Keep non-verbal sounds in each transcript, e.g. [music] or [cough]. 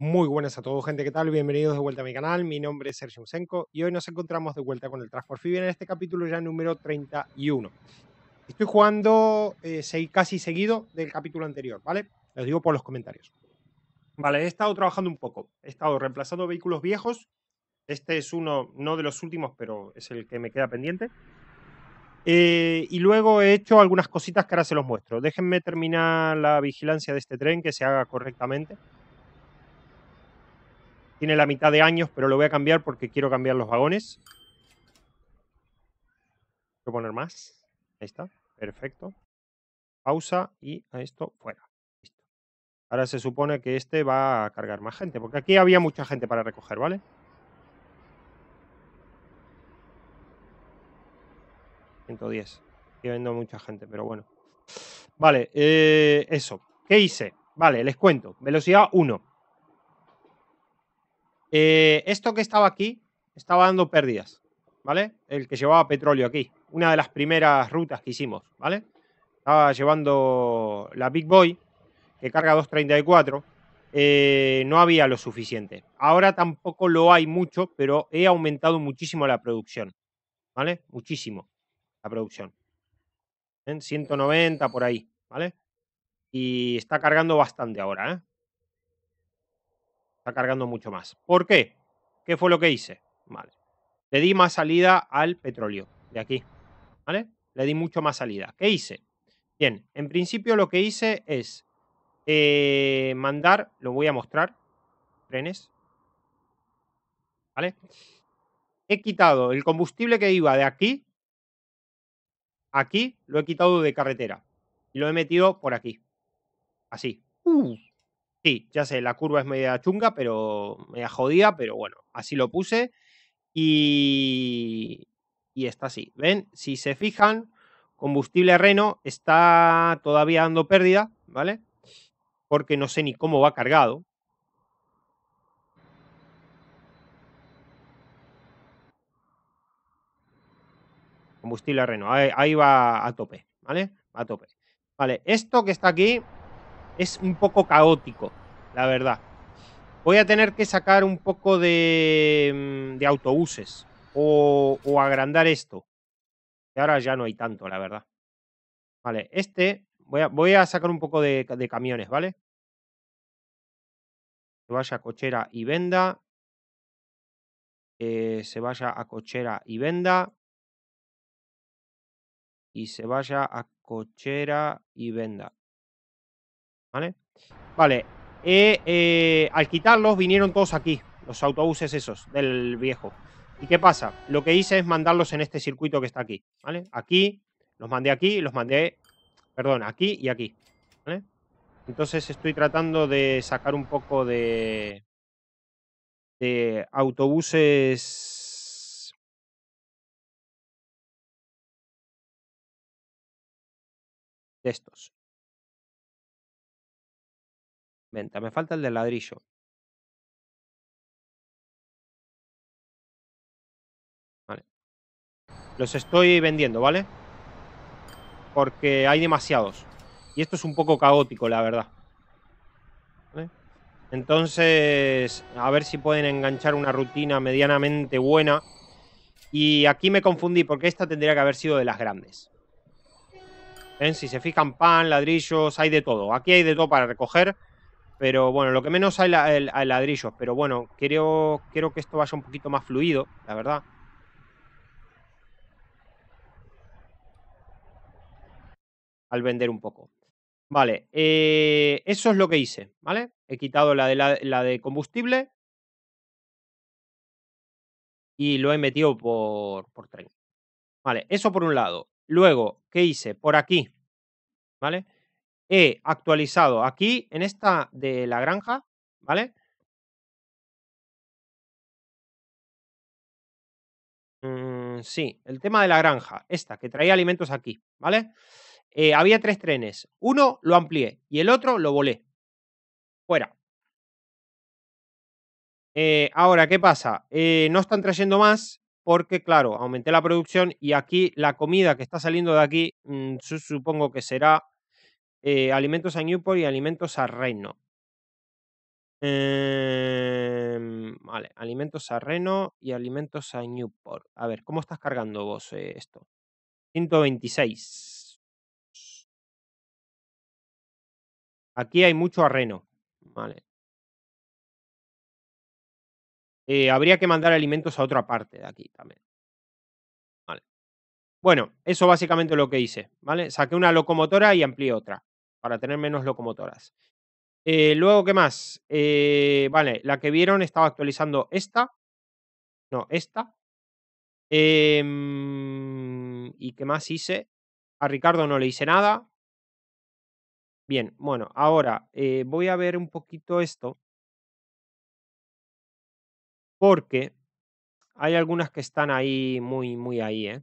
Muy buenas a todos, gente. ¿Qué tal? Bienvenidos de vuelta a mi canal. Mi nombre es Sergio Usenko y hoy nos encontramos de vuelta con el Transport Fibre en este capítulo ya número 31. Estoy jugando eh, casi seguido del capítulo anterior, ¿vale? Les digo por los comentarios. Vale, he estado trabajando un poco. He estado reemplazando vehículos viejos. Este es uno, no de los últimos, pero es el que me queda pendiente. Eh, y luego he hecho algunas cositas que ahora se los muestro. Déjenme terminar la vigilancia de este tren, que se haga correctamente. Tiene la mitad de años, pero lo voy a cambiar porque quiero cambiar los vagones. Voy a poner más. Ahí está. Perfecto. Pausa y a esto fuera. Listo. Ahora se supone que este va a cargar más gente, porque aquí había mucha gente para recoger, ¿vale? ...110... Estoy viendo mucha gente, pero bueno. Vale, eh, eso. ¿Qué hice? Vale, les cuento. Velocidad 1. Eh, esto que estaba aquí estaba dando pérdidas, ¿vale? El que llevaba petróleo aquí, una de las primeras rutas que hicimos, ¿vale? Estaba llevando la Big Boy, que carga 234. Eh, no había lo suficiente. Ahora tampoco lo hay mucho, pero he aumentado muchísimo la producción. ¿Vale? Muchísimo la producción. ¿Eh? En 190 por ahí, ¿vale? Y está cargando bastante ahora, ¿eh? cargando mucho más. ¿Por qué? ¿Qué fue lo que hice? Vale. Le di más salida al petróleo de aquí. ¿Vale? Le di mucho más salida. ¿Qué hice? Bien, en principio lo que hice es eh, mandar, lo voy a mostrar, trenes. ¿Vale? He quitado el combustible que iba de aquí, aquí, lo he quitado de carretera. Y lo he metido por aquí. Así. Uh ya sé, la curva es media chunga, pero media jodida, pero bueno, así lo puse. Y, está así. ¿Ven? Si se fijan, combustible Reno está todavía dando pérdida, ¿vale? Porque no sé ni cómo va cargado. Combustible Reno, ahí va a tope, ¿vale? A tope. Vale, esto que está aquí es un poco caótico, la verdad. Voy a tener que sacar un poco de, mm, autobuses o, agrandar esto. Que ahora ya no hay tanto, la verdad. Vale, este voy a, sacar un poco de, camiones, ¿vale? se vaya a cochera y venda. se vaya a cochera y venda. Y se vaya a cochera y venda. ¿Vale? Vale. Eh, eh, al quitarlos vinieron todos aquí, los autobuses esos del viejo. ¿Y qué pasa? Lo que hice es mandarlos en este circuito que está aquí, ¿vale? Aquí, los mandé aquí, los mandé, perdón, aquí y aquí, Entonces estoy tratando de sacar un poco de, de autobuses... De estos. Me falta el de ladrillo. Vale. Los estoy vendiendo, ¿vale? Porque hay demasiados. Y esto es un poco caótico, la verdad. Entonces, a ver si pueden enganchar una rutina medianamente buena. Y aquí me confundí, porque esta tendría que haber sido de las grandes. ¿Ven? Si se fijan, pan, ladrillos, hay de todo. Aquí hay de todo para recoger. Pero bueno, lo que menos hay, el, ladrillos. Pero bueno, quiero que esto vaya un poquito más fluido, la verdad. Al vender un poco. Vale, eh, eso es lo que hice, ¿vale? He quitado la de, de combustible y lo he metido por, por tren. Vale, eso por un lado. Luego, ¿qué hice? Por aquí, ¿vale? he actualizado aquí en esta de la granja, ¿vale? Mm, sí, el tema de la granja, esta que traía alimentos aquí, ¿vale? Eh, había tres trenes, uno lo amplié y el otro lo volé. Fuera. Eh, ahora, ¿qué pasa? Eh, no están trayendo más porque, claro, aumenté la producción y aquí la comida que está saliendo de aquí, mm, supongo que será eh, alimentos a Newport y alimentos a Reino. Em, vale, alimentos a Reno y alimentos a Newport. A ver, ¿cómo estás cargando vos eh, esto? 126. Aquí hay mucho a Vale. Eh, habría que mandar alimentos a otra parte de aquí también. Vale. Bueno, eso básicamente es lo que hice. ¿Vale? Saqué una locomotora y amplié otra para tener menos locomotoras. Eh, luego, ¿qué más? Eh, vale, la que vieron estaba actualizando esta. No, esta. Em, ¿Y qué más hice? A Ricardo no le hice nada. Bien, bueno, ahora eh, voy a ver un poquito esto. Porque hay algunas que están ahí muy, muy ahí, ¿eh?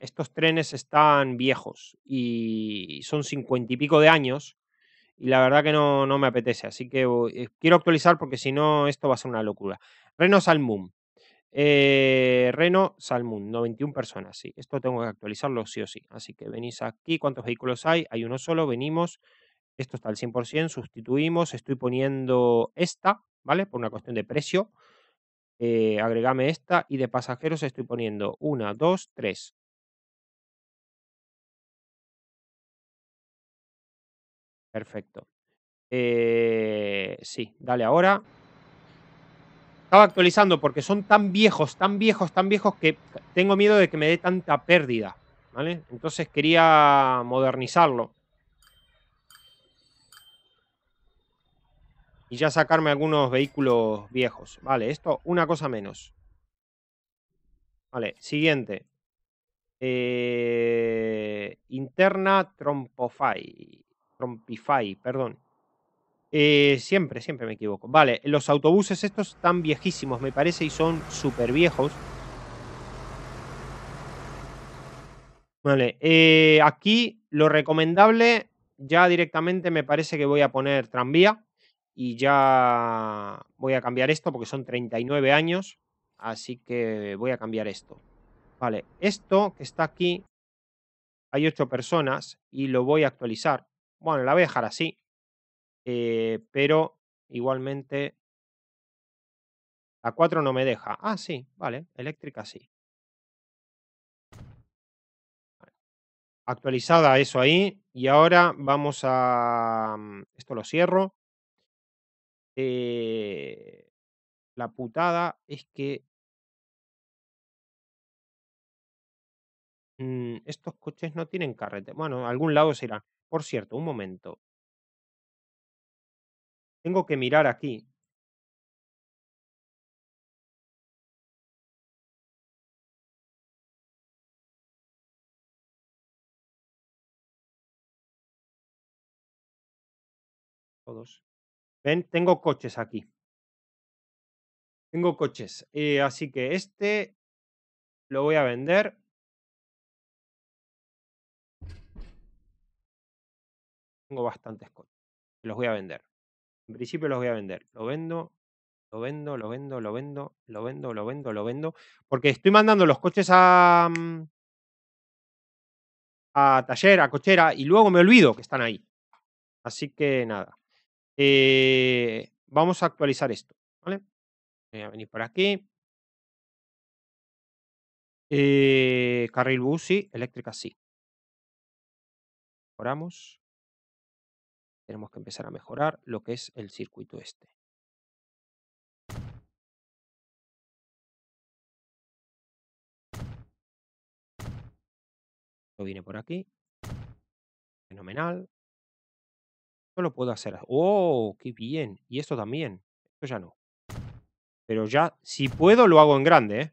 estos trenes están viejos y son cincuenta y pico de años y la verdad que no, no me apetece, así que eh, quiero actualizar porque si no esto va a ser una locura. Reno Salmón. Eh, Reno Salmón, 91 personas, sí. Esto tengo que actualizarlo sí o sí. Así que venís aquí, ¿cuántos vehículos hay? Hay uno solo, venimos. Esto está al 100%, sustituimos. Estoy poniendo esta, ¿vale? Por una cuestión de precio. Eh, agregame esta y de pasajeros estoy poniendo una, dos, tres. Perfecto. Eh, sí, dale ahora. Estaba actualizando porque son tan viejos, tan viejos, tan viejos que tengo miedo de que me dé tanta pérdida. ¿vale? Entonces quería modernizarlo. y ya sacarme algunos vehículos viejos. Vale, esto una cosa menos. Vale, siguiente. Eh, interna Trompofy. Trompify, perdón. Eh, siempre, siempre me equivoco. Vale, los autobuses estos están viejísimos, me parece, y son súper viejos. Vale, eh, aquí lo recomendable, ya directamente me parece que voy a poner tranvía y ya voy a cambiar esto porque son 39 años, así que voy a cambiar esto. Vale, esto que está aquí, hay 8 personas y lo voy a actualizar. Bueno, la voy a dejar así, eh, pero igualmente la 4 no me deja. Ah, sí, vale, eléctrica sí. Actualizada eso ahí y ahora vamos a... Mm, esto lo cierro eh, la putada es que mm, estos coches no tienen carrete, Bueno, algún lado será Por cierto, un momento. Tengo que mirar aquí. Ven, tengo coches aquí. Tengo coches. Eh, así que este lo voy a vender. Tengo bastantes coches. Los voy a vender. En principio los voy a vender. Lo vendo, lo vendo, lo vendo, lo vendo, lo vendo, lo vendo, lo vendo. Porque estoy mandando los coches a, mm, a taller, a cochera, y luego me olvido que están ahí. Así que nada. Eh, vamos a actualizar esto, ¿vale? Voy a venir por aquí. Eh, carril bus sí, eléctrica sí. Mejoramos. Tenemos que empezar a mejorar lo que es el circuito este. Esto viene por aquí. Fenomenal lo puedo hacer. ¡Oh, qué bien! Y esto también. Esto ya no. Pero ya, si puedo, lo hago en grande, ¿eh?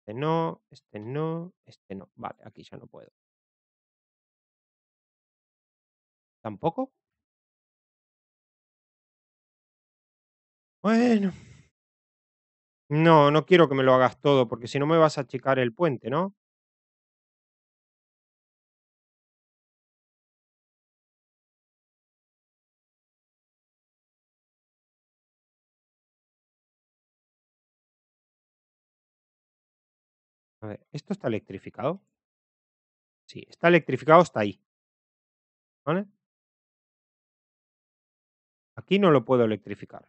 Este no, este no, este no. Vale, aquí ya no puedo. ¿Tampoco? Bueno. No, no quiero que me lo hagas todo, porque si no me vas a checar el puente, ¿no? ver, ¿esto está electrificado? Sí, está electrificado hasta ahí. ¿Vale? Aquí no lo puedo electrificar.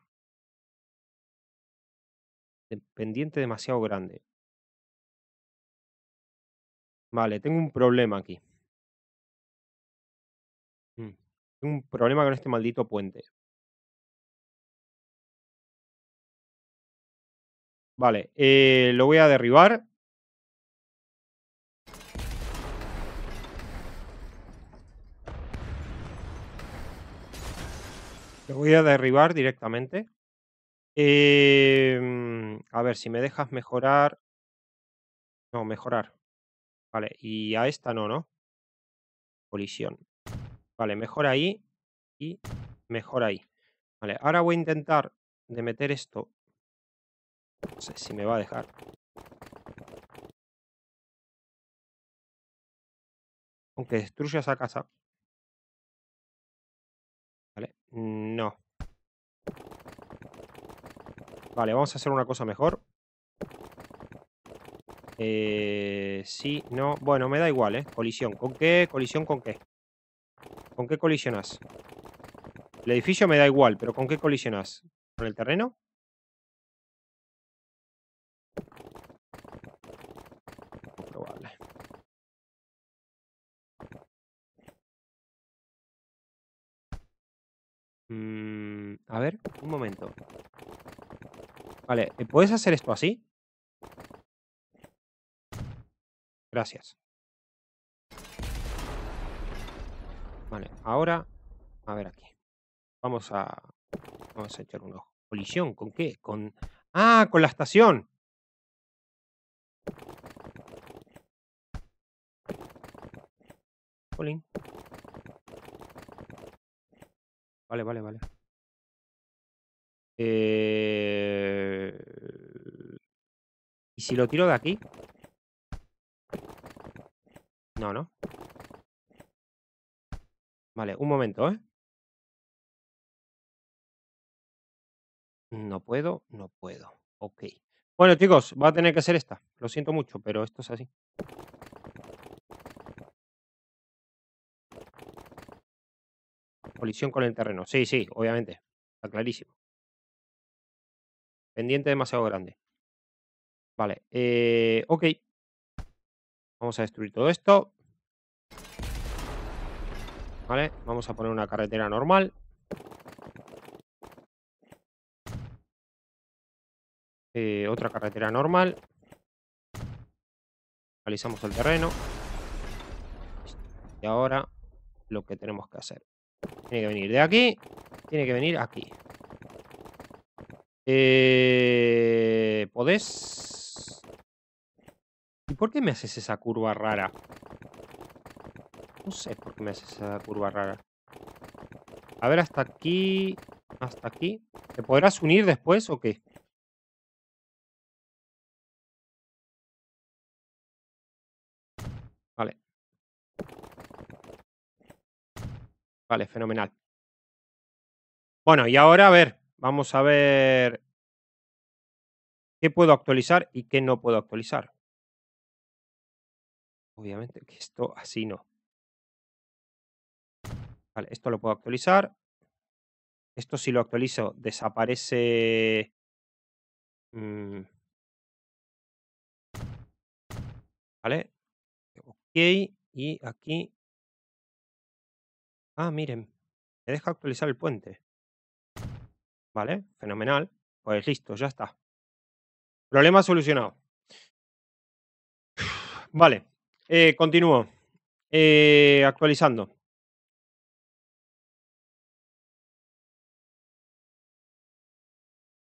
Pendiente demasiado grande. Vale, tengo un problema aquí. Mm, tengo un problema con este maldito puente. Vale, eh, lo voy a derribar Te voy a derribar directamente. Em, a ver, si me dejas mejorar. No, mejorar. Vale, y a esta no, ¿no? Colisión. Vale, mejor ahí y mejor ahí. Vale, ahora voy a intentar de meter esto. No sé si me va a dejar. Aunque destruya esa casa. Mm, no. Vale, vamos a hacer una cosa mejor. Eh, sí, no. Bueno, me da igual, ¿eh? Colisión. ¿Con qué? ¿Colisión con qué? ¿Con qué colisionas? El edificio me da igual, pero ¿con qué colisionas? ¿Con el terreno? A ver, un momento. Vale, eh, ¿puedes hacer esto así? Gracias. Vale, ahora... A ver aquí. Vamos a... Vamos a echar un ojo. ¿Colisión? ¿Con qué? Con... ¡Ah! ¡Con la estación! Colin. Vale, vale, vale. Eh, ¿Y si lo tiro de aquí? No, no. Vale, un momento, ¿eh? No puedo, no puedo. Ok. Bueno, chicos, va a tener que ser esta. Lo siento mucho, pero esto es así. Colisión con el terreno. Sí, sí, obviamente. Está clarísimo. Pendiente demasiado grande. Vale, eh, ok. Vamos a destruir todo esto. Vale, vamos a poner una carretera normal. Eh, otra carretera normal. Realizamos el terreno. Y ahora lo que tenemos que hacer. Tiene que venir de aquí. Tiene que venir aquí. Eh, ¿Podés? ¿Y por qué me haces esa curva rara? No sé por qué me haces esa curva rara. A ver, hasta aquí... Hasta aquí. ¿Te podrás unir después o qué? Vale. Vale, fenomenal. Bueno, y ahora a ver, Vamos a ver qué puedo actualizar y qué no puedo actualizar. Obviamente que esto así no. Vale, esto lo puedo actualizar. Esto si lo actualizo desaparece... Mm, vale. Ok. Y aquí... Ah, miren. Me deja actualizar el puente. ¿Vale? Fenomenal. Pues listo, ya está. Problema solucionado. [sighs] Vale, eh, continúo. Eh, actualizando.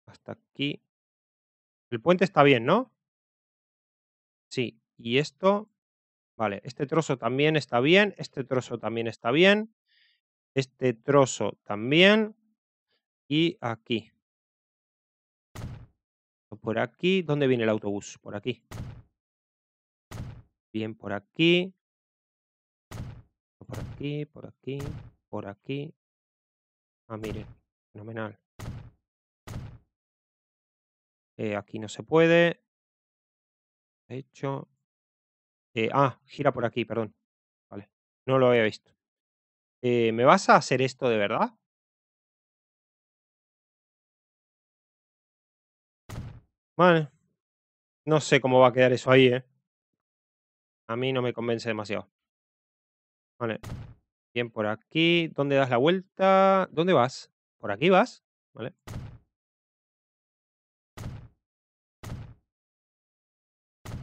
Hasta aquí. El puente está bien, ¿no? Sí. Y esto, vale, este trozo también está bien, este trozo también está bien, este trozo también, y aquí. Por aquí. ¿Dónde viene el autobús? Por aquí. Bien, por aquí. Por aquí, por aquí, por aquí. Ah, mire. Fenomenal. Eh, aquí no se puede. De hecho. Eh, ah, gira por aquí, perdón. Vale. No lo había visto. Eh, ¿Me vas a hacer esto de verdad? Vale. No sé cómo va a quedar eso ahí, ¿eh? A mí no me convence demasiado. Vale. Bien, por aquí. ¿Dónde das la vuelta? ¿Dónde vas? ¿Por aquí vas? Vale.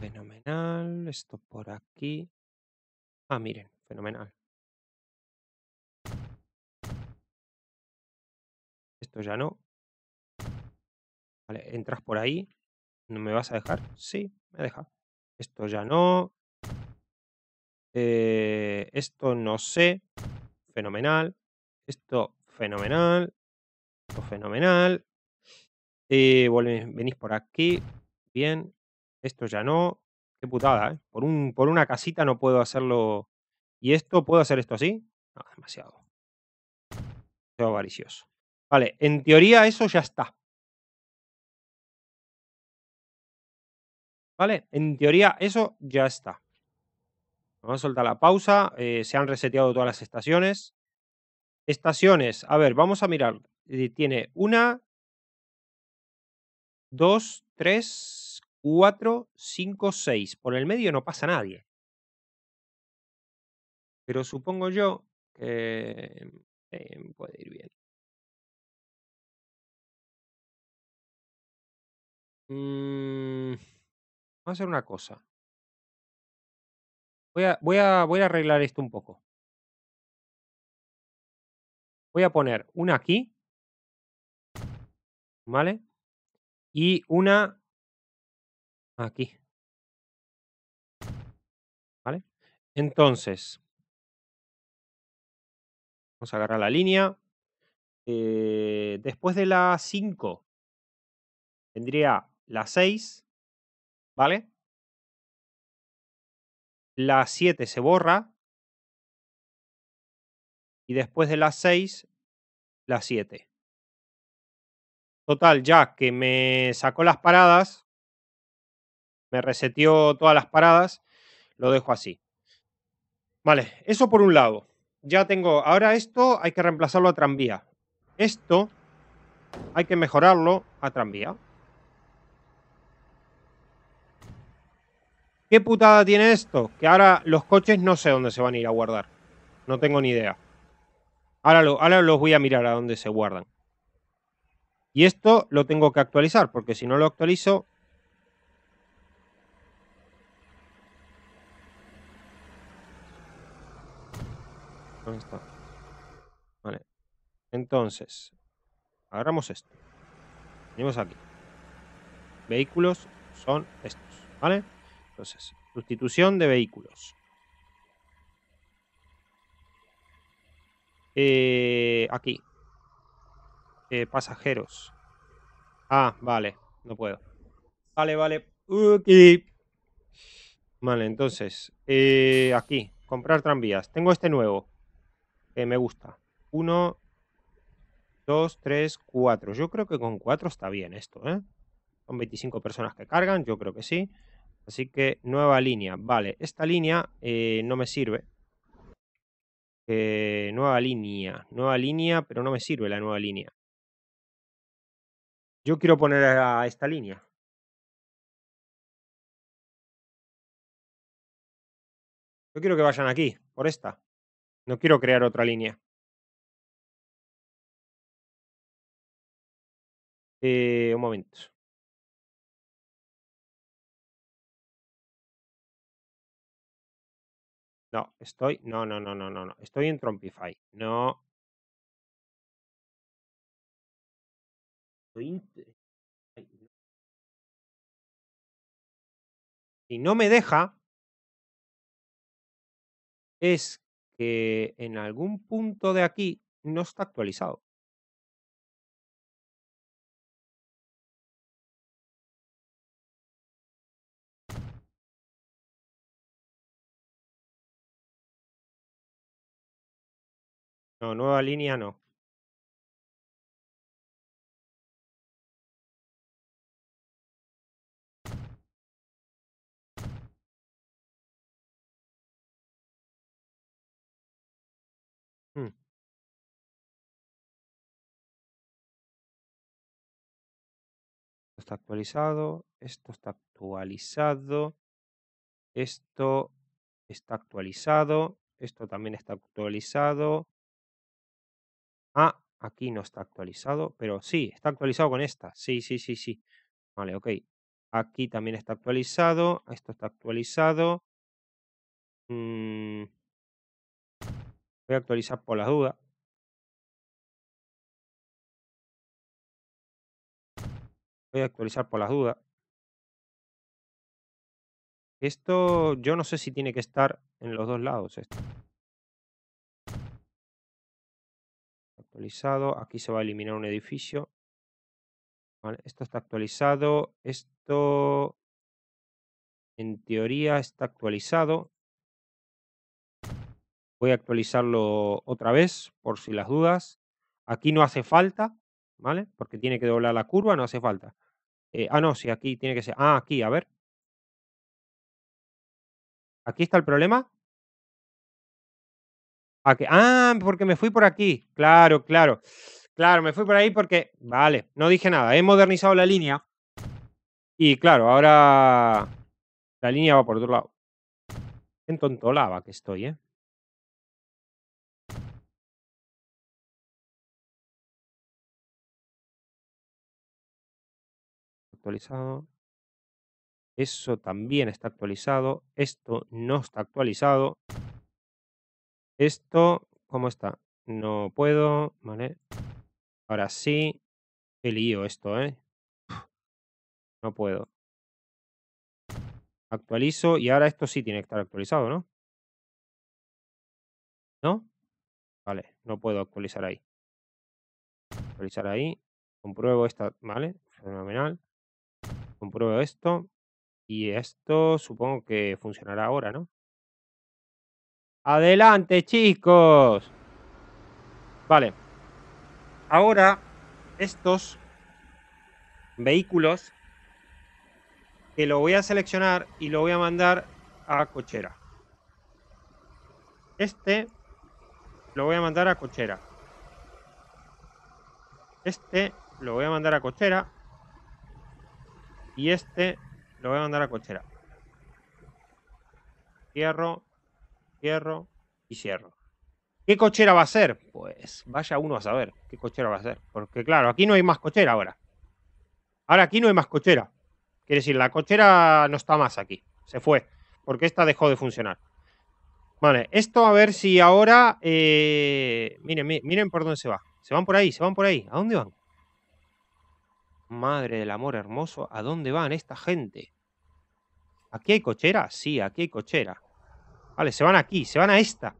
Fenomenal. Esto por aquí. Ah, miren. Fenomenal. Esto ya no. Vale, entras por ahí. ¿No me vas a dejar? Sí, me deja. Esto ya no. Eh, esto no sé. Fenomenal. Esto fenomenal. Esto fenomenal. Eh, venís por aquí. Bien. Esto ya no. Qué putada, ¿eh? Por, un, por una casita no puedo hacerlo. ¿Y esto? ¿Puedo hacer esto así? No, demasiado. Demasiado avaricioso. Vale, en teoría eso ya está. ¿Vale? En teoría eso ya está. Vamos a soltar la pausa. Eh, se han reseteado todas las estaciones. Estaciones. A ver, vamos a mirar. Eh, tiene una, dos, tres, cuatro, cinco, seis. Por el medio no pasa nadie. Pero supongo yo que eh, puede ir bien. Mm. Vamos a hacer una cosa. Voy a, arreglar esto un poco. Voy a poner una aquí. ¿Vale? Y una aquí. ¿Vale? Entonces, vamos a agarrar la línea. Eh, después de la 5, tendría la 6, ¿vale? La 7 se borra y después de la 6, la 7. Total, ya que me sacó las paradas, me reseteó todas las paradas, lo dejo así. Vale, eso por un lado. Ya tengo, ahora esto hay que reemplazarlo a tranvía. Esto hay que mejorarlo a tranvía. ¿Qué putada tiene esto? Que ahora los coches no sé dónde se van a ir a guardar. No tengo ni idea. Ahora, los voy a mirar a dónde se guardan. Y esto lo tengo que actualizar, porque si no lo actualizo... ¿Dónde está? Vale. Entonces, agarramos esto. Venimos aquí. Vehículos son estos, ¿vale? sustitución de vehículos. Eh, aquí. Eh, pasajeros. Ah, vale. No puedo. Vale, vale. Vale, entonces. Eh, aquí. Comprar tranvías. Tengo este nuevo. Que me gusta. Uno, dos, tres, cuatro. Yo creo que con cuatro está bien esto, ¿eh? Son 25 personas que cargan. Yo creo que sí. Así que nueva línea. Vale, esta línea eh, no me sirve. Eh, nueva línea. Nueva línea, pero no me sirve la nueva línea. Yo quiero poner a esta línea. Yo quiero que vayan aquí, por esta. No quiero crear otra línea. Eh, un momento. No, estoy, no, no, no, no, no, no, estoy en Trompify. No, no. si no me deja, es que en algún punto de aquí no está actualizado. No, nueva línea no. Esto mm. está actualizado, esto está actualizado, esto está actualizado, esto también está actualizado, Ah, aquí no está actualizado, pero sí, está actualizado con esta. Sí, sí, sí, sí. Vale, ok. Aquí también está actualizado. Esto está actualizado. Mm. Voy a actualizar por las dudas. Voy a actualizar por las dudas. Esto yo no sé si tiene que estar en los dos lados. Esto. actualizado. Aquí se va a eliminar un edificio. Vale, esto está actualizado. Esto en teoría está actualizado. Voy a actualizarlo otra vez por si las dudas. Aquí no hace falta, ¿vale? Porque tiene que doblar la curva, no hace falta. Eh, ah, no, sí, aquí tiene que ser. Ah, aquí, a ver. Aquí está el problema ah, porque me fui por aquí. Claro, claro. Claro, me fui por ahí porque. Vale, no dije nada. He modernizado la línea. Y claro, ahora. La línea va por otro lado. En tontolaba que estoy, ¿eh? Actualizado. Eso también está actualizado. Esto no está actualizado. Esto, ¿cómo está? No puedo, ¿vale? Ahora sí. Qué lío esto, ¿eh? No puedo. Actualizo y ahora esto sí tiene que estar actualizado, ¿no? ¿No? Vale, no puedo actualizar ahí. Actualizar ahí. Compruebo esta, ¿vale? Fenomenal. Compruebo esto. Y esto supongo que funcionará ahora, ¿no? Adelante, chicos. Vale. Ahora, estos vehículos que lo voy a seleccionar y lo voy a mandar a cochera. Este lo voy a mandar a cochera. Este lo voy a mandar a cochera. Y este lo voy a mandar a cochera. Cierro. Cierro y cierro. ¿Qué cochera va a ser? Pues vaya uno a saber qué cochera va a ser. Porque claro, aquí no hay más cochera ahora. Ahora aquí no hay más cochera. Quiere decir, la cochera no está más aquí. Se fue. Porque esta dejó de funcionar. Vale, esto a ver si ahora... Eh, miren, miren por dónde se va. Se van por ahí, se van por ahí. ¿A dónde van? Madre del amor hermoso, ¿a dónde van esta gente? ¿Aquí hay cochera? Sí, aquí hay cochera. Vale, se van aquí, se van a esta.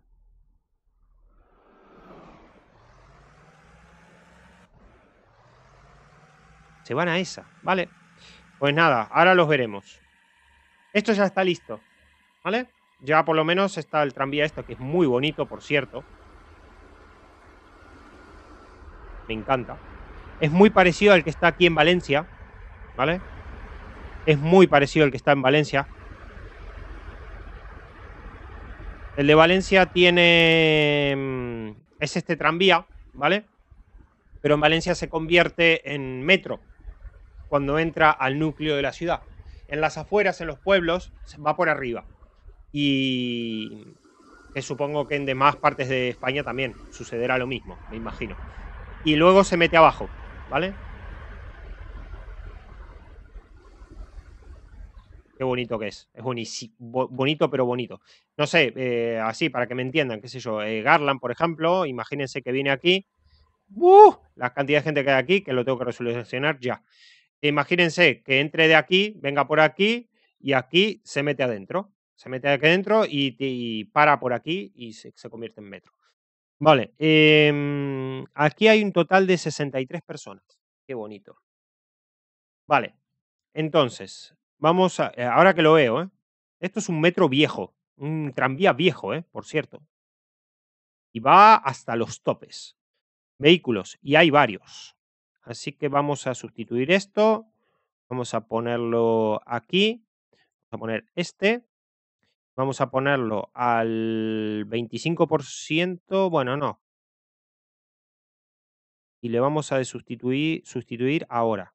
Se van a esa, vale. Pues nada, ahora los veremos. Esto ya está listo, ¿vale? Ya por lo menos está el tranvía esto, que es muy bonito, por cierto. Me encanta. Es muy parecido al que está aquí en Valencia, ¿vale? Es muy parecido al que está en Valencia. El de Valencia tiene. Mm, es este tranvía, ¿vale? Pero en Valencia se convierte en metro cuando entra al núcleo de la ciudad. En las afueras, en los pueblos, va por arriba. Y que supongo que en demás partes de España también sucederá lo mismo, me imagino. Y luego se mete abajo, ¿vale? bonito que es. Es bonito, pero bonito. No sé, eh, así, para que me entiendan, qué sé yo, eh, Garland, por ejemplo, imagínense que viene aquí, ¡uh! la cantidad de gente que hay aquí, que lo tengo que resolucionar ya. Imagínense que entre de aquí, venga por aquí y aquí se mete adentro. Se mete aquí adentro y, y para por aquí y se, convierte en metro. Vale, em, aquí hay un total de 63 personas. Qué bonito. Vale, entonces, Vamos a, eh, ahora que lo veo, ¿eh? Esto es un metro viejo, un tranvía viejo, ¿eh? Por cierto. Y va hasta los topes. Vehículos, y hay varios. Así que vamos a sustituir esto. Vamos a ponerlo aquí. Vamos a poner este. Vamos a ponerlo al 25%. Bueno, no. Y le vamos a sustituir ahora.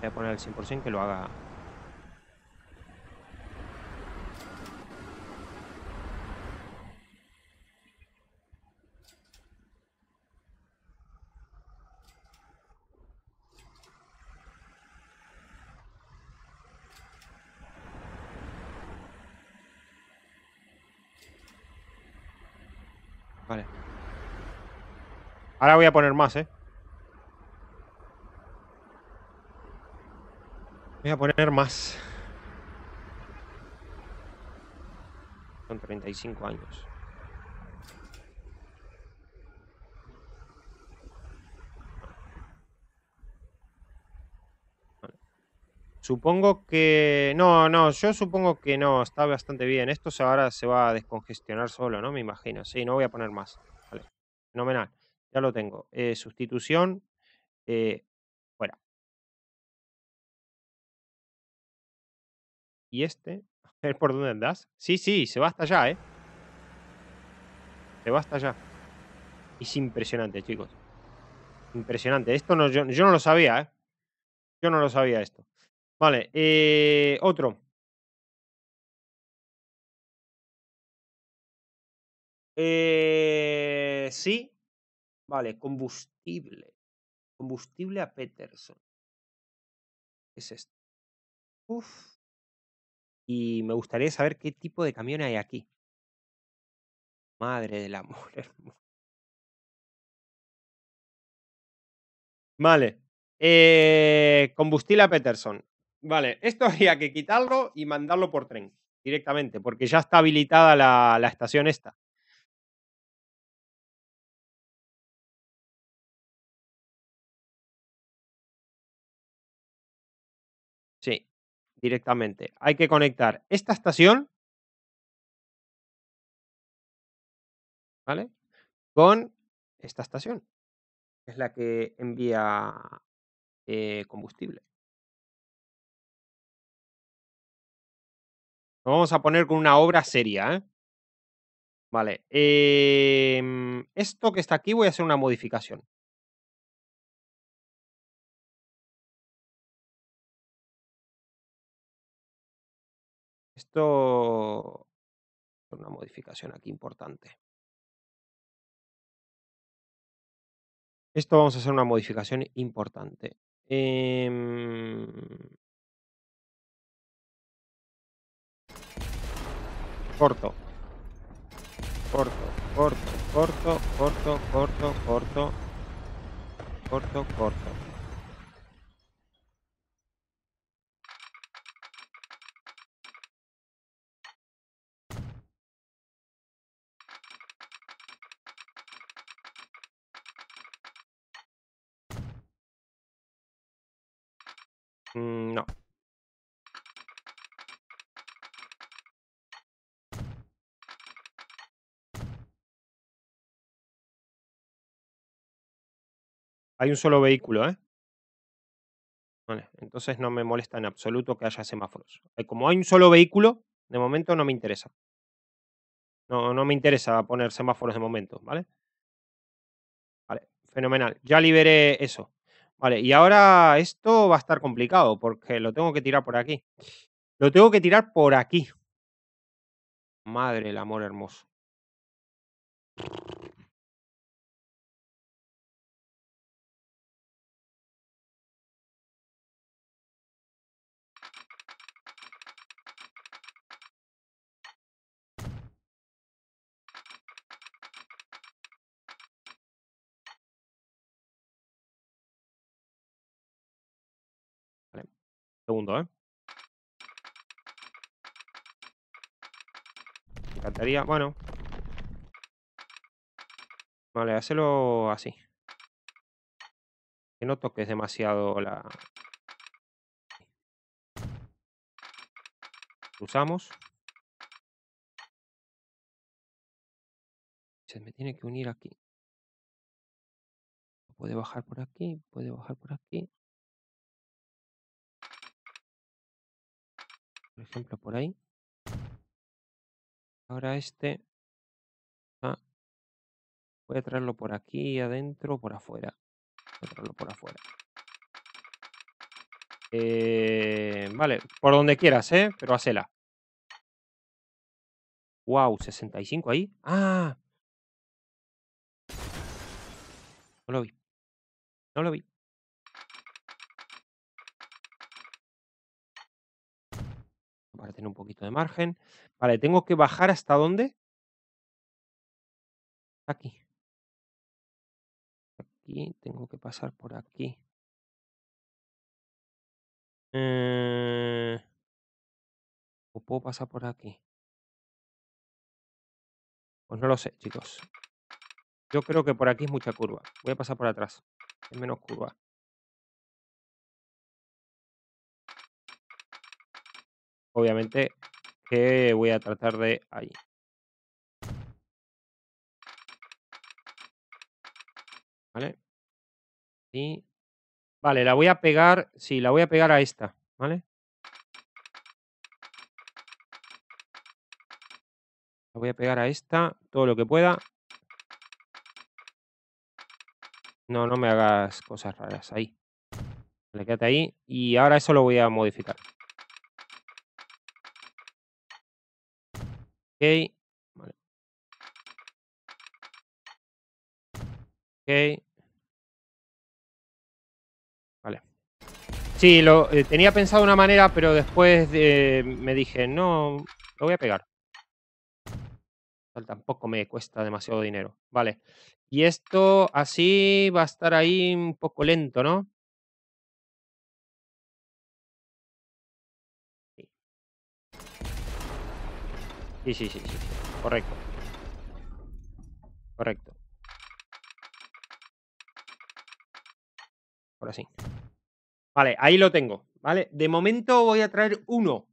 Voy a poner el 100% que lo haga Vale Ahora voy a poner más, ¿eh? Voy a poner más. Son 35 años. Supongo que... No, no, yo supongo que no, está bastante bien. Esto ahora se va a descongestionar solo, ¿no? Me imagino. Sí, no voy a poner más. Vale. Fenomenal. Ya lo tengo. Eh, sustitución. Eh, ¿Y este? A [laughs] ver por dónde andas. Sí, sí, se va hasta allá, ¿eh? Se va hasta allá. Es impresionante, chicos. Impresionante. Esto no, yo, no lo sabía, ¿eh? Yo no lo sabía esto. Vale, eh, otro. Eh, sí. Vale, combustible. Combustible a Peterson. ¿Qué es esto? Uf y me gustaría saber qué tipo de camión hay aquí. Madre del amor [laughs] Vale. Eh, a Peterson. Vale, esto [laughs] habría que quitarlo y mandarlo por tren directamente, porque ya está habilitada la estación esta. directamente. Hay que conectar esta estación, ¿vale? Con esta estación, que es la que envía eh, combustible. Lo vamos a poner con una obra seria, ¿eh? Vale. Em, esto que está aquí voy a hacer una modificación. esto una modificación aquí importante. Esto vamos a hacer una modificación importante. Em, corto. Corto, corto, corto, corto, corto, corto, corto, corto. Mm, no. Hay un solo vehículo, ¿eh? Vale, entonces no me molesta en absoluto que haya semáforos. Eh, como hay un solo vehículo, de momento no me interesa. No, no me interesa poner semáforos de momento, ¿vale? Vale, fenomenal. Ya liberé eso. Vale, y ahora esto va a estar complicado porque lo tengo que tirar por aquí. Lo tengo que tirar por aquí. Madre el amor hermoso. ¿eh? Me encantaría, bueno. Vale, hacelo así. Que no toques demasiado la... Cruzamos. Se me tiene que unir aquí. Puede bajar por aquí, puede bajar por aquí. por ejemplo, por ahí. Ahora este ah, voy a traerlo por aquí adentro o por afuera. Voy a traerlo por afuera. Eh, vale, por donde quieras, ¿eh? Pero hacela. Wow, 65 ahí. ¡Ah! No lo vi. No lo vi. Para tener un poquito de margen. Vale, tengo que bajar hasta dónde? Aquí. Aquí, tengo que pasar por aquí. Eh, ¿O puedo pasar por aquí? Pues no lo sé, chicos. Yo creo que por aquí es mucha curva. Voy a pasar por atrás. Es menos curva. obviamente, que voy a tratar de ahí. ¿Vale? Y... Vale, la voy a pegar, sí, la voy a pegar a esta, ¿vale? La voy a pegar a esta, todo lo que pueda. No, no me hagas cosas raras, ahí. Le quédate ahí. Y ahora eso lo voy a modificar. Vale. Ok. Vale. Sí, lo, eh, tenía pensado de una manera, pero después eh, me dije, no, lo voy a pegar. Tampoco me cuesta demasiado dinero. Vale. Y esto así va a estar ahí un poco lento, ¿no? Sí, sí, sí, sí. Correcto. Correcto. Ahora sí. Vale, ahí lo tengo. ¿Vale? De momento voy a traer uno.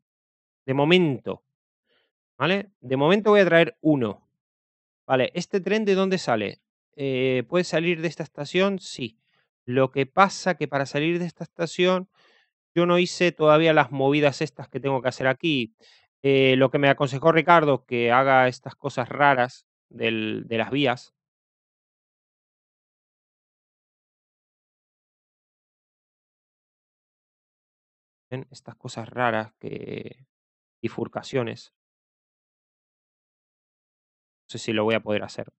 De momento. ¿Vale? De momento voy a traer uno. Vale, ¿este tren de dónde sale? Eh, ¿Puede salir de esta estación? Sí. Lo que pasa que para salir de esta estación yo no hice todavía las movidas estas que tengo que hacer aquí. Eh, lo que me aconsejó Ricardo, que haga estas cosas raras de las vías. Estas cosas raras que bifurcaciones. No sé si lo voy a poder hacer.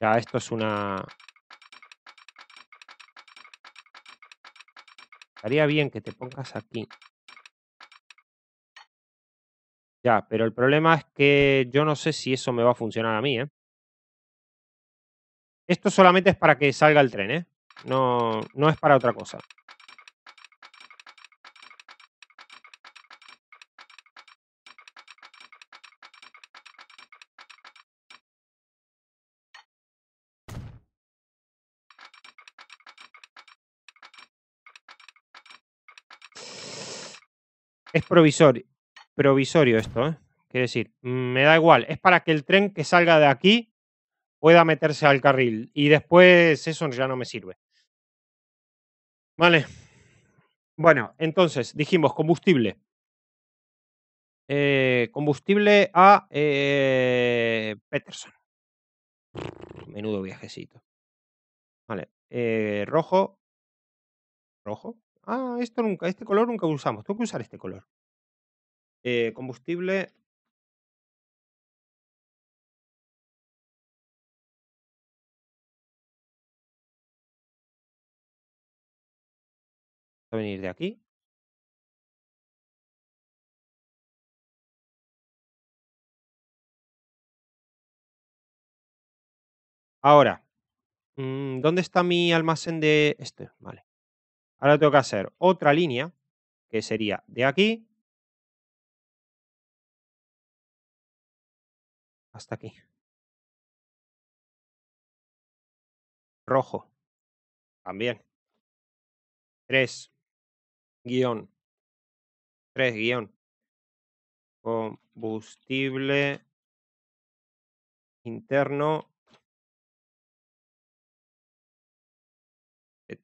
Ya, esto es una, estaría bien que te pongas aquí. Ya, pero el problema es que yo no sé si eso me va a funcionar a mí, ¿eh? Esto solamente es para que salga el tren, ¿eh? No, no es para otra cosa. Es provisorio, provisorio esto, ¿eh? Quiere decir, me da igual, es para que el tren que salga de aquí pueda meterse al carril y después eso ya no me sirve. Vale. Bueno, entonces dijimos combustible. Eh, combustible a eh, Peterson. Menudo viajecito. Vale. Eh, rojo. Rojo. Ah, esto nunca, este color nunca usamos. Tengo que usar este color. Eh, combustible. Va a venir de aquí. Ahora, mm, ¿dónde está mi almacén de este? Vale. Ahora tengo que hacer otra línea, que sería de aquí hasta aquí. Rojo. También. Tres guión, Tres guión, combustible interno de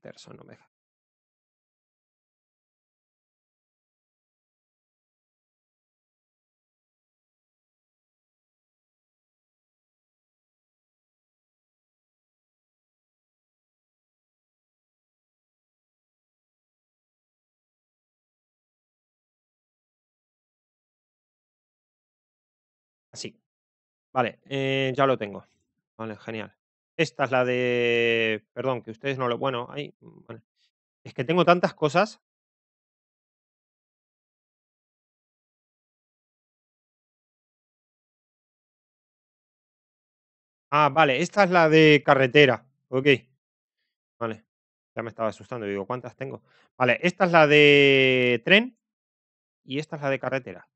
Vale, eh, ya lo tengo. Vale, genial. Esta es la de... Perdón, que ustedes no lo... Bueno, ahí... Mm, es que tengo tantas cosas. Ah, vale, esta es la de carretera. Ok. Vale. Ya me estaba asustando. Digo, ¿cuántas tengo? Vale, esta es la de tren y esta es la de carretera.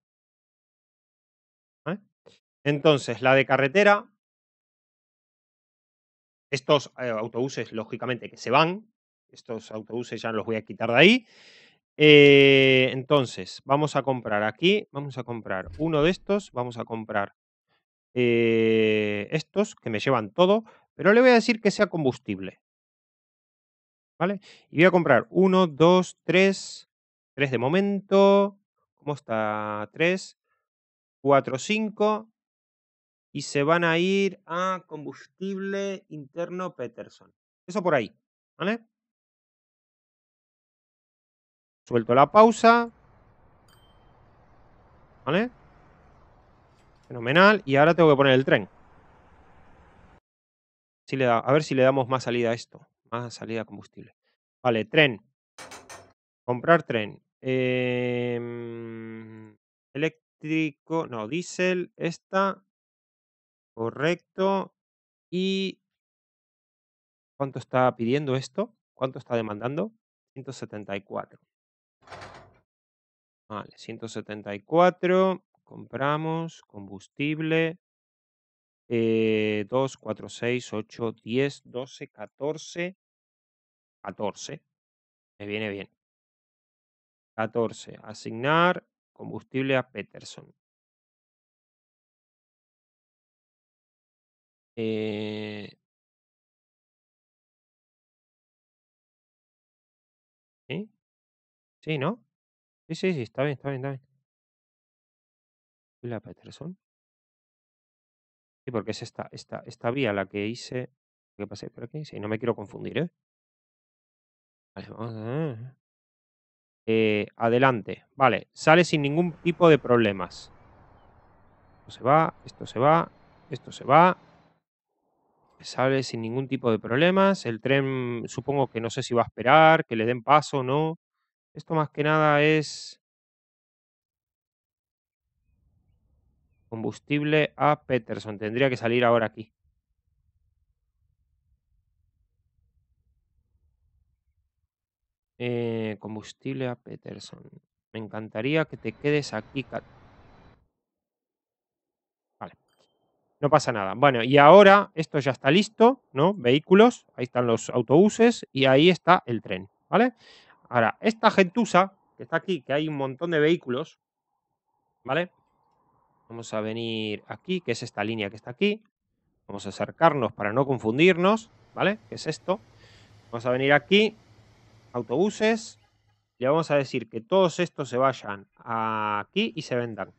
Entonces, la de carretera, estos eh, autobuses, lógicamente, que se van, estos autobuses ya los voy a quitar de ahí. Eh, entonces, vamos a comprar aquí, vamos a comprar uno de estos, vamos a comprar eh, estos que me llevan todo, pero le voy a decir que sea combustible. ¿Vale? Y voy a comprar uno, dos, tres, tres de momento. ¿Cómo está? Tres, cuatro, cinco y se van a ir a combustible interno Peterson. Eso por ahí, ¿vale? Suelto la pausa. ¿Vale? Fenomenal. Y ahora tengo que poner el tren. le a ver si le damos más salida a esto. Más salida a combustible. Vale, tren. Comprar tren. Em, eléctrico. No, diésel. Esta. Correcto. ¿Y cuánto está pidiendo esto? ¿Cuánto está demandando? 174. Vale, 174. Compramos combustible. 2, 4, 6, 8, 10, 12, 14. 14. Me viene bien. 14. Asignar combustible a Peterson. Eh, ¿Sí? Sí, ¿no? Sí, sí, sí, está bien, está bien, está bien. la Peterson? Sí, porque es esta, esta, esta vía la que hice. ¿Qué pasé por aquí? Sí, no me quiero confundir, ¿eh? eh, adelante. Vale, sale sin ningún tipo de problemas. Esto se va, esto se va, esto se va sale sin ningún tipo de problemas. El tren supongo que no sé si va a esperar, que le den paso o no. Esto más que nada es combustible a Peterson. Tendría que salir ahora aquí. Eh, combustible a Peterson. Me encantaría que te quedes aquí, no pasa nada. Bueno, y ahora esto ya está listo, ¿no? Vehículos, ahí están los autobuses y ahí está el tren, ¿vale? Ahora, esta gentusa que está aquí, que hay un montón de vehículos, ¿vale? Vamos a venir aquí, que es esta línea que está aquí. Vamos a acercarnos para no confundirnos, ¿vale? ¿Qué es esto? Vamos a venir aquí, autobuses, le vamos a decir que todos estos se vayan aquí y se vendan.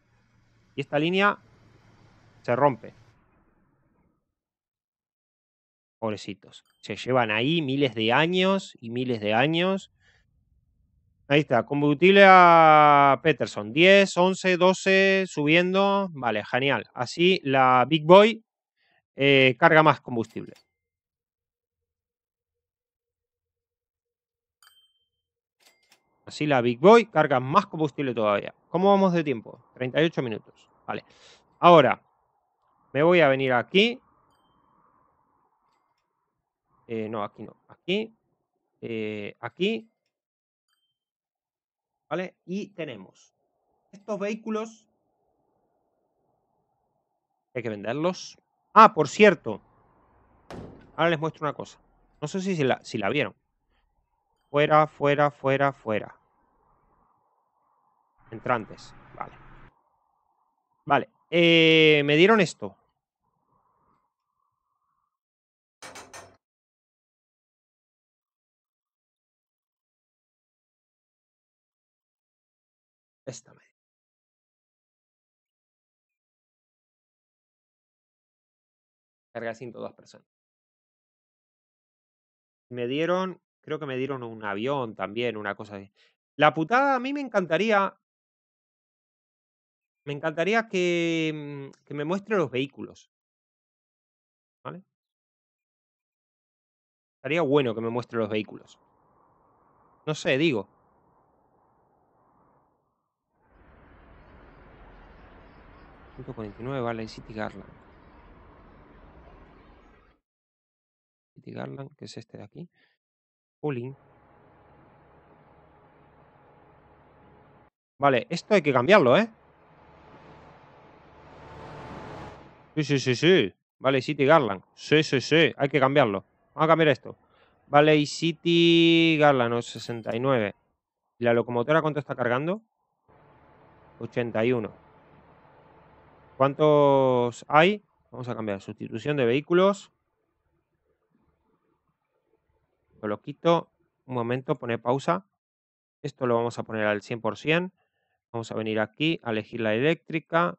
Y esta línea se rompe, Pobrecitos. Se llevan ahí miles de años y miles de años. Ahí está, combustible a Peterson, 10, 11, 12, subiendo, vale, genial. Así la Big Boy eh, carga más combustible. Así la Big Boy carga más combustible todavía. ¿Cómo vamos de tiempo? 38 minutos, vale. Ahora, me voy a venir aquí eh, no, aquí no. Aquí. Eh, aquí. ¿Vale? Y tenemos estos vehículos. Hay que venderlos. Ah, por cierto. Ahora les muestro una cosa. No sé si la, si la vieron. Fuera, fuera, fuera, fuera. Entrantes. Vale. Vale. Eh, me dieron esto. préstame carga 102 personas. Me dieron, creo que me dieron un avión también, una cosa así. La putada a mí me encantaría. Me encantaría que, mm, que me muestre los vehículos. ¿Vale? Estaría bueno que me muestre los vehículos. No sé, digo. 149, vale, City Garland. City Garland, que es este de aquí. Pulling. Vale, esto hay que cambiarlo, ¿eh? Sí, sí, sí, sí. Vale, City Garland. Sí, sí, sí. Hay que cambiarlo. Vamos a cambiar esto. Vale, City Garland, no, 69. ¿Y la locomotora cuánto está cargando? 81. ¿Cuántos hay? Vamos a cambiar. Sustitución de vehículos. lo quito. Un momento, pone pausa. Esto lo vamos a poner al 100%. Vamos a venir aquí a elegir la eléctrica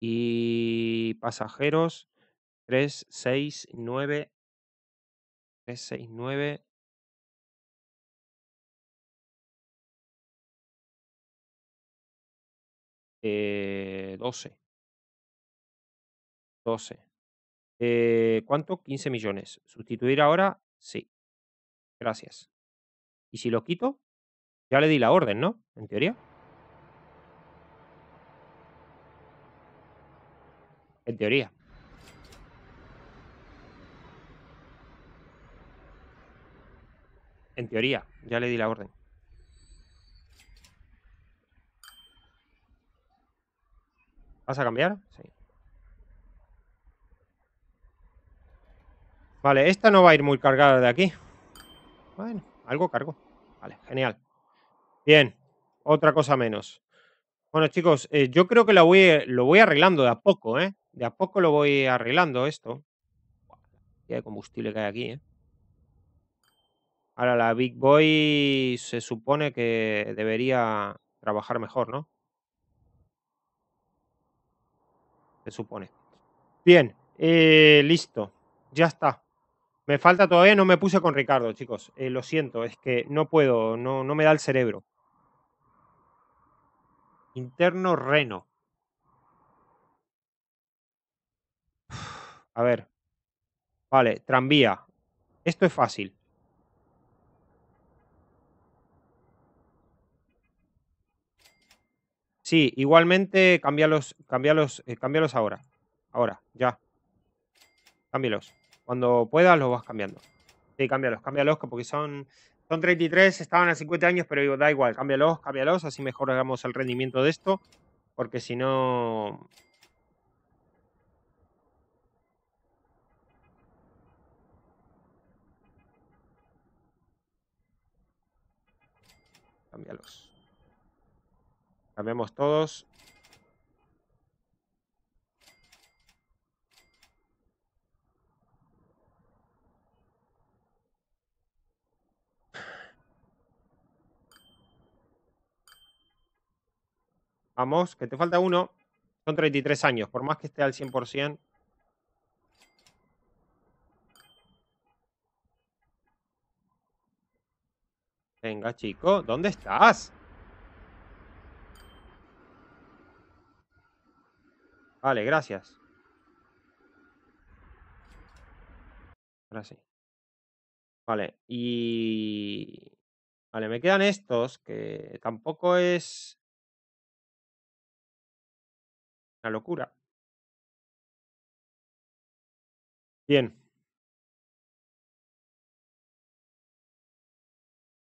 y pasajeros 3, 6, 9. 3, 6, 9. 12. 12. Eh, ¿Cuánto? 15 millones. ¿Sustituir ahora? Sí. Gracias. ¿Y si lo quito? Ya le di la orden, ¿no? En teoría. En teoría. En teoría, ya le di la orden. ¿Vas a cambiar? Sí. Vale, esta no va a ir muy cargada de aquí. Bueno, algo cargo. Vale, genial. Bien, otra cosa menos. Bueno, chicos, eh, yo creo que lo voy, lo voy arreglando de a poco, ¿eh? De a poco lo voy arreglando esto. hay combustible que hay aquí, ¿eh? Ahora la Big Boy se supone que debería trabajar mejor, ¿no? Se supone. Bien, eh, listo. Ya está. Me falta todavía, no me puse con Ricardo, chicos. Eh, lo siento, es que no puedo, no, no me da el cerebro. Interno reno. A ver. Vale, tranvía. Esto es fácil. Sí, igualmente cambialos, cambialos, eh, cambialos ahora. Ahora, ya. Cámbialos. Cuando puedas los vas cambiando. Sí, cámbialos, cámbialos, porque son, son 33, estaban a 50 años, pero da igual, cámbialos, cámbialos, así mejor hagamos el rendimiento de esto, porque si no... Cámbialos. Cambiamos todos. Vamos, que te falta uno. Son 33 años, por más que esté al 100%. Venga, chico, ¿dónde estás? Vale, gracias. Ahora sí. Vale, y... Vale, me quedan estos, que tampoco es una locura. Bien.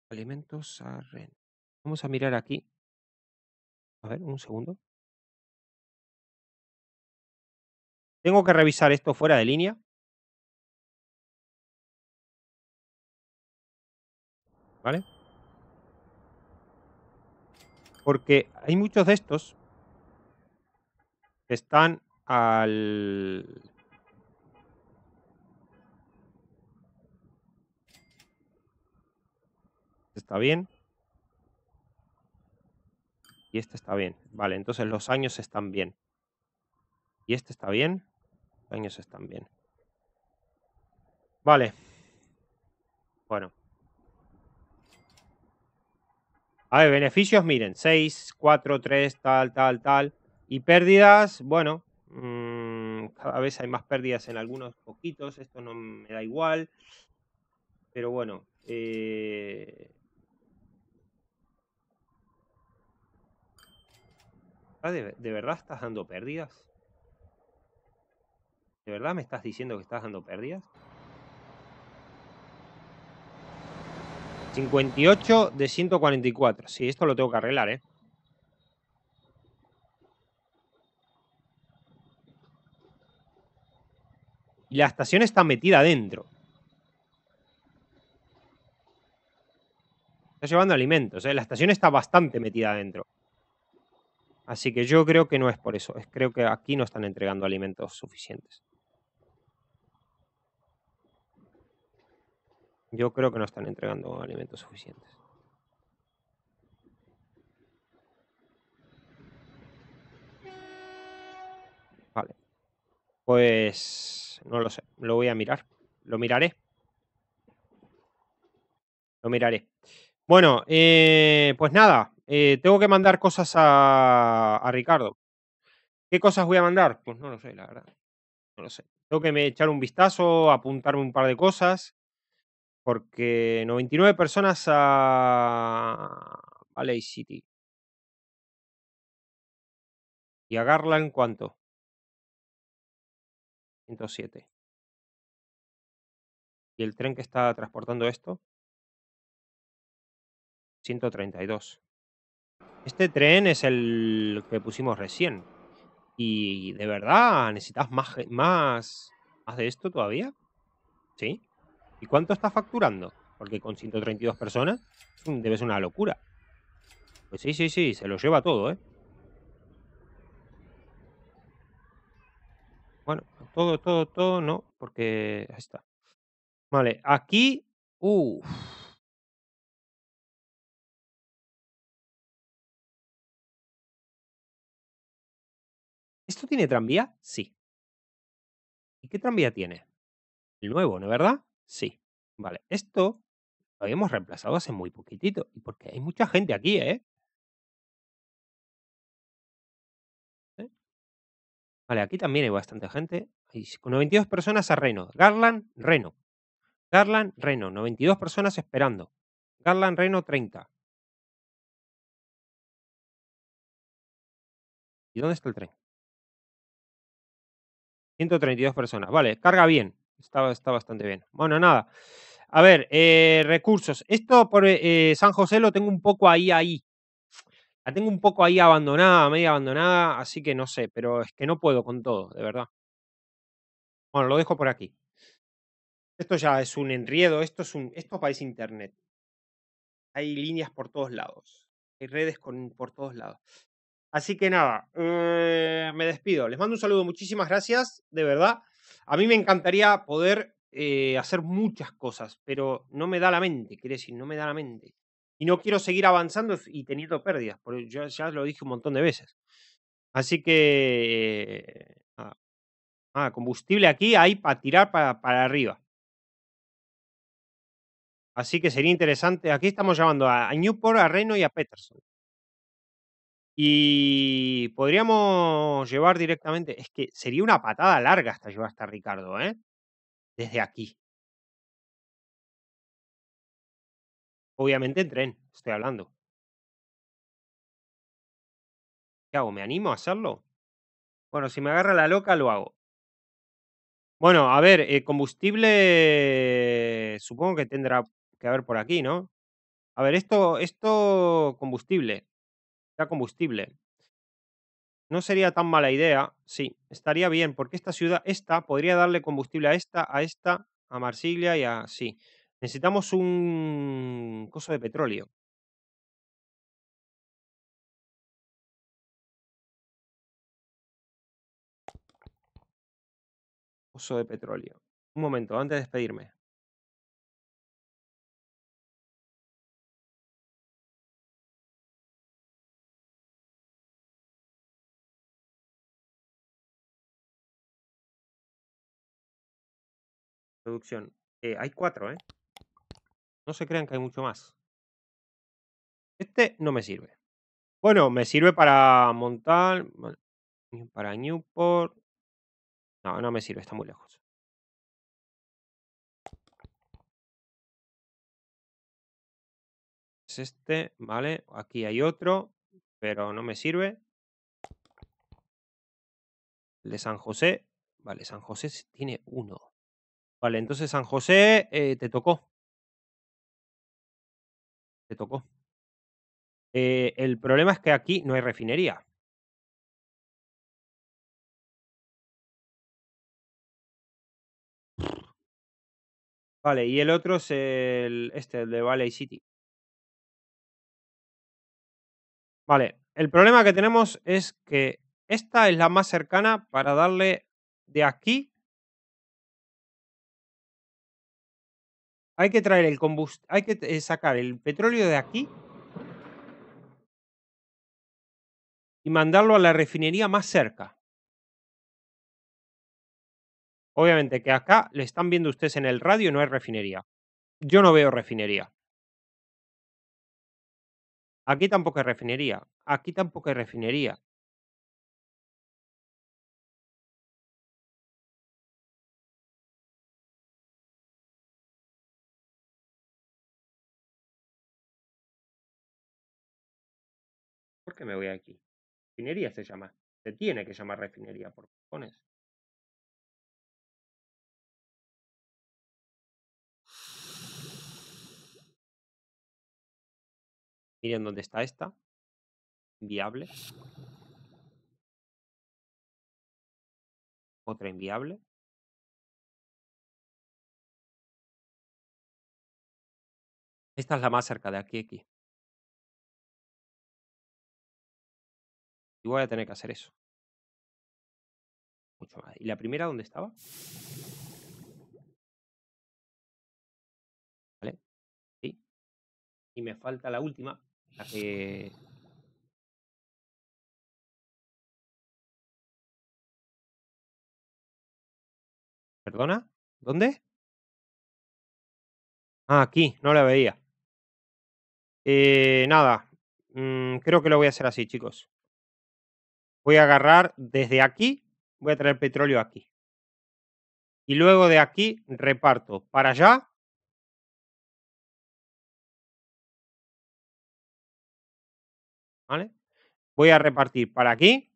Alimentos a Vamos a mirar aquí. A ver, un segundo. Tengo que revisar esto fuera de línea. ¿Vale? Porque hay muchos de estos están al... Está bien. Y este está bien. Vale, entonces los años están bien. Y este está bien. Los años están bien. Vale. Bueno. A ver, beneficios, miren, 6, 4, 3, tal, tal, tal. Y pérdidas, bueno, mm, cada vez hay más pérdidas en algunos poquitos, esto no me da igual. Pero bueno, eh, ¿Ah, ¿De, ¿De, verdad estás dando pérdidas? ¿De verdad me estás diciendo que estás dando pérdidas? 58 de 144. Sí, esto lo tengo que arreglar, ¿eh? Y la estación está metida adentro. Está llevando alimentos. ¿eh? La estación está bastante metida adentro. Así que yo creo que no es por eso. Creo que aquí no están entregando alimentos suficientes. Yo creo que no están entregando alimentos suficientes. Vale. Pues no lo sé, lo voy a mirar. Lo miraré. Lo miraré. Bueno, eh, pues nada, eh, tengo que mandar cosas a, Ricardo. ¿Qué cosas voy a mandar? Pues no lo sé, la verdad. No lo sé. Tengo que echar un vistazo, apuntarme un par de cosas, porque 99 personas a, Valley City. ¿Y a en cuánto? Y el tren que está transportando esto, 132. Este tren es el que pusimos recién. Y de verdad, ¿necesitas más, más, de esto todavía? ¿Sí? ¿Y cuánto está facturando? Porque con 132 personas mm, debe ser una locura. Pues sí, sí, sí, se lo lleva todo, ¿eh? todo, todo, todo, no, porque ahí está. Vale, aquí, ¿Esto tiene tranvía? Sí. ¿Y qué tranvía tiene? El nuevo, ¿no es verdad? Sí. Vale, esto lo habíamos reemplazado hace muy poquitito. Y porque hay mucha gente aquí, ¿eh? Vale, aquí también hay bastante gente. Hay 92 personas a Reno. Garland, Reno. Garland, Reno. 92 personas esperando. Garland, Reno, 30. ¿Y dónde está el tren? 132 personas. Vale, carga bien. Está, bastante bien. Bueno, nada. A ver, eh, recursos. Esto por eh, San José lo tengo un poco ahí, ahí. La tengo un poco ahí abandonada, media abandonada, así que no sé, pero es que no puedo con todo, de verdad. Bueno, lo dejo por aquí. Esto ya es un enriedo, esto es un. esto país internet. Hay líneas por todos lados. Hay redes por todos lados. Así que nada, eh, me despido. Les mando un saludo, muchísimas gracias, de verdad. A mí me encantaría poder eh, hacer muchas cosas, pero no me da la mente, quiere decir, no me da la mente y no quiero seguir avanzando y teniendo pérdidas. Porque yo ya lo dije un montón de veces. Así que. Eh, ah, ah, combustible aquí hay para tirar para, para arriba. Así que sería interesante. Aquí estamos llamando a, Newport, a Reno y a Peterson. Y podríamos llevar directamente. Es que sería una patada larga hasta llevar hasta Ricardo, ¿eh? Desde aquí. Obviamente en tren, estoy hablando. ¿Qué hago? ¿Me animo a hacerlo? Bueno, si me agarra la loca, lo hago. Bueno, a ver, eh, combustible supongo que tendrá que haber por aquí, ¿no? A ver, esto, esto combustible. Está combustible. No sería tan mala idea. Sí, estaría bien, porque esta ciudad, esta, podría darle combustible a esta, a esta, a Marsiglia y a... Sí. Necesitamos un coso de petróleo. Coso de petróleo. Un momento, antes de despedirme. Producción. Eh, hay cuatro, ¿eh? No se crean que hay mucho más. Este no me sirve. Bueno, me sirve para montar. Para Newport. No, no me sirve, está muy lejos. Es este, vale. Aquí hay otro, pero no me sirve. El de San José. Vale, San José tiene uno. Vale, entonces San José eh, te tocó tocó. Eh, el problema es que aquí no hay refinería. Vale, y el otro es el, este, el de Valley City. Vale, el problema que tenemos es que esta es la más cercana para darle de aquí Hay que traer el hay que eh, sacar el petróleo de aquí y mandarlo a la refinería más cerca. Obviamente que acá le están viendo ustedes en el radio, no hay refinería. Yo no veo refinería. Aquí tampoco hay refinería. Aquí tampoco hay refinería. me voy aquí. Refinería se llama. Se tiene que llamar refinería, por cojones. Miren dónde está esta. Inviable. Otra inviable. Esta es la más cerca de aquí, aquí. Y voy a tener que hacer eso. Mucho más. ¿Y la primera dónde estaba? ¿Vale? Sí. Y me falta la última, la que ¿Perdona? ¿Dónde? Ah, aquí, no la veía. Eh, nada, mm, creo que lo voy a hacer así, chicos voy a agarrar desde aquí, voy a traer petróleo aquí. Y luego de aquí reparto para allá. ¿Vale? Voy a repartir para aquí,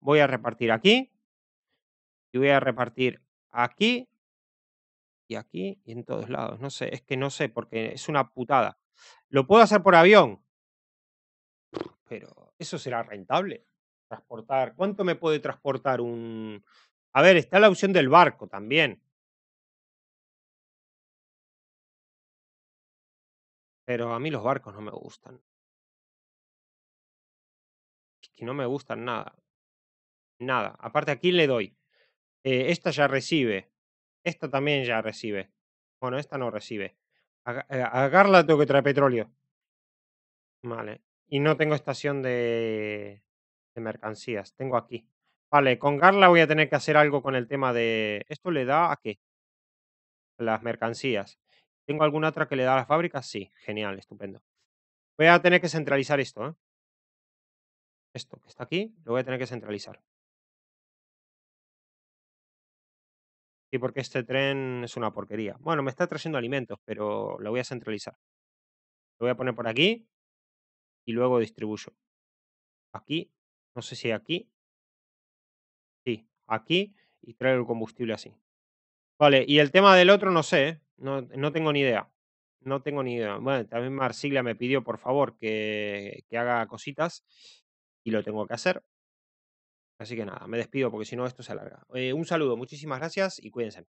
voy a repartir aquí, y voy a repartir aquí y aquí y en todos lados. No sé, es que no sé porque es una putada. ¿Lo puedo hacer por avión? Pero eso será rentable transportar. ¿Cuánto me puede transportar un... A ver, está la opción del barco también. Pero a mí los barcos no me gustan. Es que no me gustan nada. Nada. Aparte aquí le doy. Eh, esta ya recibe. Esta también ya recibe. Bueno, esta no recibe. A, eh, tengo que traer petróleo. Vale. Y no tengo estación de de mercancías. Tengo aquí. Vale, con Garla voy a tener que hacer algo con el tema de... ¿Esto le da a qué? Las mercancías. ¿Tengo alguna otra que le da a la fábrica Sí, genial, estupendo. Voy a tener que centralizar esto. ¿eh? Esto que está aquí, lo voy a tener que centralizar. Sí, porque este tren es una porquería. Bueno, me está trayendo alimentos, pero lo voy a centralizar. Lo voy a poner por aquí y luego distribuyo. Aquí no sé si aquí. Sí, aquí y traigo el combustible así. Vale, y el tema del otro no sé, no, tengo ni idea. No tengo ni idea. Bueno, también Marsiglia me pidió, por favor, que, que haga cositas y lo tengo que hacer. Así que nada, me despido porque si no esto se alarga. Eh, un saludo, muchísimas gracias y cuídense.